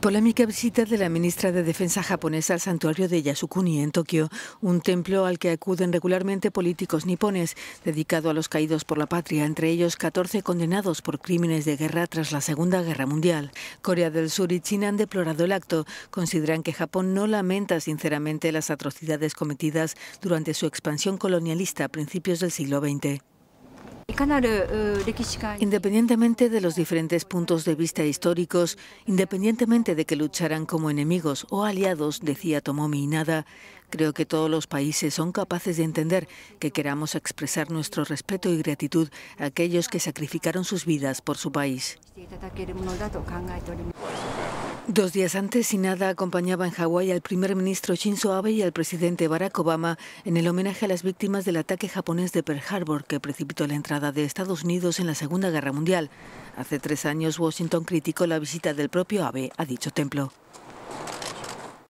Polémica visita de la ministra de Defensa japonesa al santuario de Yasukuni en Tokio, un templo al que acuden regularmente políticos nipones, dedicado a los caídos por la patria, entre ellos 14 condenados por crímenes de guerra tras la Segunda Guerra Mundial. Corea del Sur y China han deplorado el acto, consideran que Japón no lamenta sinceramente las atrocidades cometidas durante su expansión colonialista a principios del siglo XX. Eh, independientemente de los diferentes puntos de vista históricos, independientemente de que lucharan como enemigos o aliados, decía Tomomi Inada, creo que todos los países son capaces de entender que queramos expresar nuestro respeto y gratitud a aquellos que sacrificaron sus vidas por su país. Dos días antes, nada acompañaba en Hawái al primer ministro Shinzo Abe y al presidente Barack Obama en el homenaje a las víctimas del ataque japonés de Pearl Harbor que precipitó la entrada de Estados Unidos en la Segunda Guerra Mundial. Hace tres años, Washington criticó la visita del propio Abe a dicho templo.